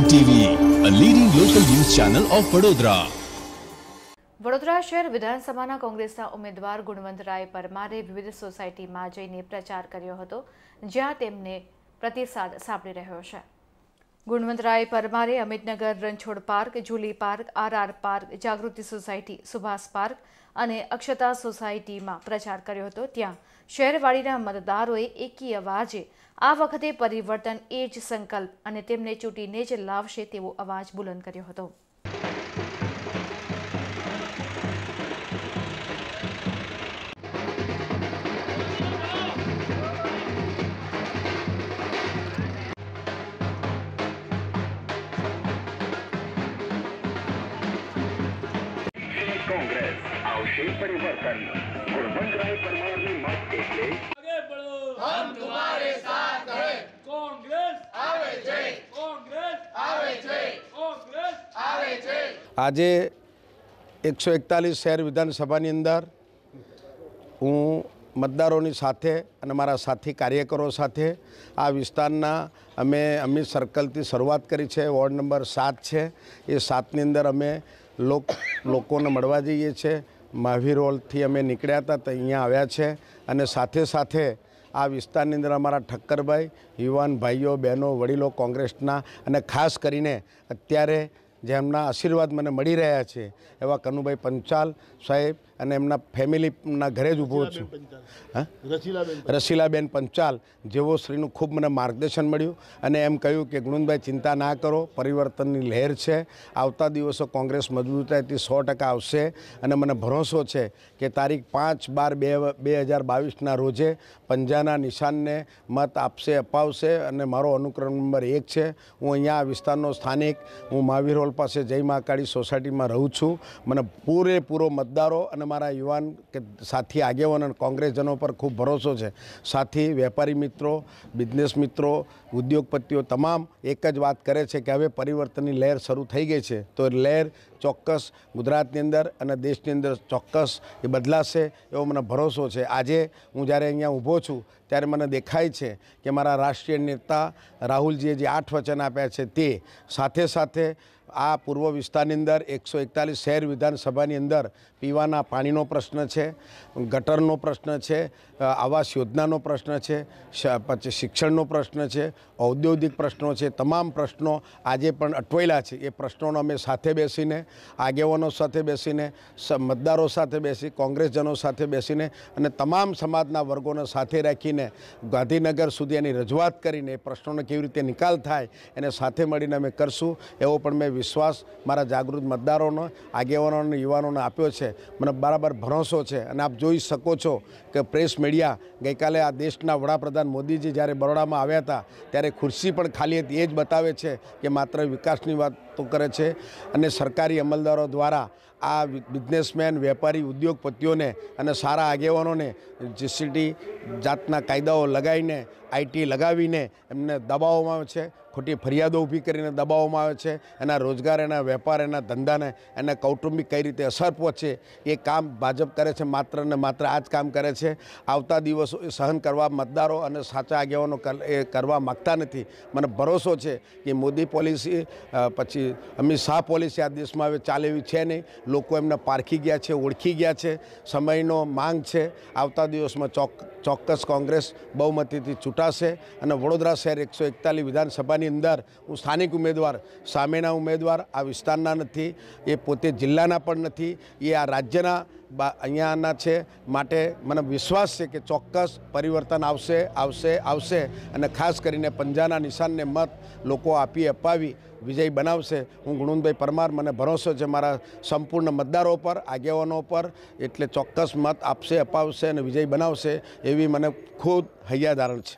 M a leading local news channel of Vadodara Vadodara શહેર વિધાનસભાના કોંગ્રેસના ઉમેદવાર ગુણવંતરાય પરમારે વિવિધ સોસાયટીમાં જઈને પ્રચાર કર્યો હતો જ્યાં તેમને પ્રતિસાદ સાંપડી રહ્યો છે ગુણવંતરાય પરમારે Amitnagar Ranchhod park Julie park RR park Jagruti society Subhash park અને અક્ષતા સોસાયટીમાં પ્રચાર કર્યો હતો ત્યાં શહેરવાડીના મતદારોએ એકી અવાજે આ વખતે પરિવર્તન એ જ સંકલ્પ અને તેમને ચૂંટીને જ લાવશે તેવો અવાજ બુલંદ કર્યો હતો કોંગ્રેસ આવશે પરિવર્તન ગુણવંતરાય પરમારની મત એટલે આજે એકસો એકતાલીસ શહેર વિધાનસભાની અંદર હું મતદારોની સાથે અને મારા સાથી કાર્યકરો સાથે આ વિસ્તારના અમે અમિત સર્કલથી શરૂઆત કરી છે વોર્ડ નંબર સાત છે એ સાતની અંદર અમે લોક લોકોને મળવા જઈએ છીએ મહાવીર હોલથી અમે નીકળ્યા હતા તો અહીંયા આવ્યા છે અને સાથે સાથે આ વિસ્તારની અંદર અમારા ઠક્કરભાઈ યુવાન ભાઈઓ બહેનો વડીલો કોંગ્રેસના અને ખાસ કરીને અત્યારે જેમના આશીર્વાદ મને મળી રહ્યા છે એવા કનુભાઈ પંચાલ સાહેબ અને એમના ફેમિલીના ઘરે જ ઊભો છું રસીલાબેન પંચાલ જેવો શ્રીનું ખૂબ મને માર્ગદર્શન મળ્યું અને એમ કહ્યું કે ગુણનભાઈ ચિંતા ના કરો પરિવર્તનની લહેર છે આવતા દિવસો કોંગ્રેસ મજબૂત મજબૂતાઈથી સો ટકા આવશે અને મને ભરોસો છે કે તારીખ પાંચ બાર બે બે હજાર બાવીસના રોજે પંજાના નિશાનને મત આપશે અપાવશે અને મારો અનુક્રમ નંબર એક છે હું અહીંયા વિસ્તારનો સ્થાનિક હું મહાવીર હોલ પાસે જય મહાકાળી સોસાયટીમાં રહું છું મને પૂરેપૂરો મતદારો અને મારા યુવાન કે સાથી અને કોંગ્રેસજનો પર ખૂબ ભરોસો છે સાથી વેપારી મિત્રો બિઝનેસ મિત્રો ઉદ્યોગપતિઓ તમામ એક જ વાત કરે છે કે હવે પરિવર્તનની લહેર શરૂ થઈ ગઈ છે તો લહેર ચોક્કસ ગુજરાતની અંદર અને દેશની અંદર ચોક્કસ એ બદલાશે એવો મને ભરોસો છે આજે હું જ્યારે અહીંયા ઊભો છું ત્યારે મને દેખાય છે કે મારા રાષ્ટ્રીય નેતા રાહુલજીએ જે આઠ વચન આપ્યા છે તે સાથે સાથે આ પૂર્વ વિસ્તારની અંદર એકસો એકતાલીસ શહેર વિધાનસભાની અંદર પીવાના પાણીનો પ્રશ્ન છે ગટરનો પ્રશ્ન છે આવાસ યોજનાનો પ્રશ્ન છે પછી શિક્ષણનો પ્રશ્ન છે ઔદ્યોગિક પ્રશ્નો છે તમામ પ્રશ્નો આજે પણ અટવાયેલા છે એ પ્રશ્નોનો અમે સાથે બેસીને આગેવાનો સાથે બેસીને મતદારો સાથે બેસી કોંગ્રેસજનો સાથે બેસીને અને તમામ સમાજના વર્ગોને સાથે રાખીને ગાંધીનગર સુધી એની રજૂઆત કરીને એ પ્રશ્નોનો કેવી રીતે નિકાલ થાય એને સાથે મળીને અમે કરશું એવો પણ મેં વિશ્વાસ મારા જાગૃત મતદારોનો આગેવાનોને યુવાનોને આપ્યો છે મને બરાબર ભરોસો છે અને આપ જોઈ શકો છો કે પ્રેસ મીડિયા ગઈકાલે આ દેશના વડાપ્રધાન મોદીજી જ્યારે બરોડામાં આવ્યા હતા ત્યારે ખુરશી પણ ખાલી હતી એ જ બતાવે છે કે માત્ર વિકાસની વાતો કરે છે અને સરકારી અમલદારો દ્વારા આ બિઝનેસમેન વેપારી ઉદ્યોગપતિઓને અને સારા આગેવાનોને જીસીટી જાતના કાયદાઓ લગાવીને આઈટી લગાવીને એમને દબાવવામાં આવે છે ખોટી ફરિયાદો ઊભી કરીને દબાવવામાં આવે છે એના રોજગાર એના વેપાર એના ધંધાને એના કૌટુંબિક કઈ રીતે અસર પહોંચે એ કામ ભાજપ કરે છે માત્ર ને માત્ર આ જ કામ કરે છે આવતા દિવસો સહન કરવા મતદારો અને સાચા આગેવાનો એ કરવા માગતા નથી મને ભરોસો છે કે મોદી પોલિસી પછી અમિત શાહ પોલિસી આ દેશમાં હવે ચાલે છે નહીં લોકો એમને પારખી ગયા છે ઓળખી ગયા છે સમયનો માંગ છે આવતા દિવસમાં ચોક ચોક્કસ કોંગ્રેસ બહુમતીથી ચૂંટાશે અને વડોદરા શહેર એકસો એકતાલીસ વિધાનસભાની અંદર હું સ્થાનિક ઉમેદવાર સામેના ઉમેદવાર આ વિસ્તારના નથી એ પોતે જિલ્લાના પણ નથી એ આ રાજ્યના અહીંયાના છે માટે મને વિશ્વાસ છે કે ચોક્કસ પરિવર્તન આવશે આવશે આવશે અને ખાસ કરીને પંજાના નિશાનને મત લોકો આપી અપાવી વિજય બનાવશે હું ગુણવંતભાઈ પરમાર મને ભરોસો છે મારા સંપૂર્ણ મતદારો પર આગેવાનો પર એટલે ચોક્કસ મત આપશે અપાવશે અને વિજય બનાવશે એવી મને ખૂબ હૈયાધારણ છે